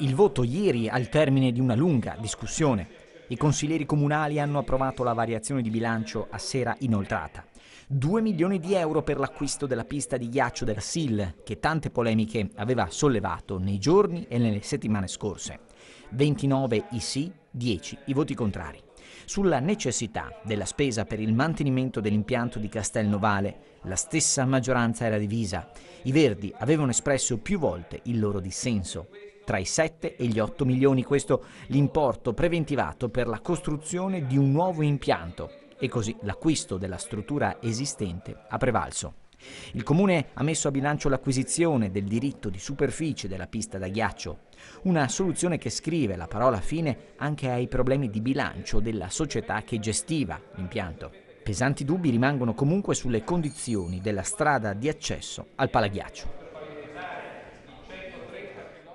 Il voto ieri al termine di una lunga discussione. I consiglieri comunali hanno approvato la variazione di bilancio a sera inoltrata. 2 milioni di euro per l'acquisto della pista di ghiaccio della SIL, che tante polemiche aveva sollevato nei giorni e nelle settimane scorse. 29 i sì, 10 i voti contrari. Sulla necessità della spesa per il mantenimento dell'impianto di Castelnovale, la stessa maggioranza era divisa. I Verdi avevano espresso più volte il loro dissenso tra i 7 e gli 8 milioni, questo l'importo preventivato per la costruzione di un nuovo impianto e così l'acquisto della struttura esistente ha prevalso. Il comune ha messo a bilancio l'acquisizione del diritto di superficie della pista da ghiaccio, una soluzione che scrive la parola fine anche ai problemi di bilancio della società che gestiva l'impianto. Pesanti dubbi rimangono comunque sulle condizioni della strada di accesso al palaghiaccio.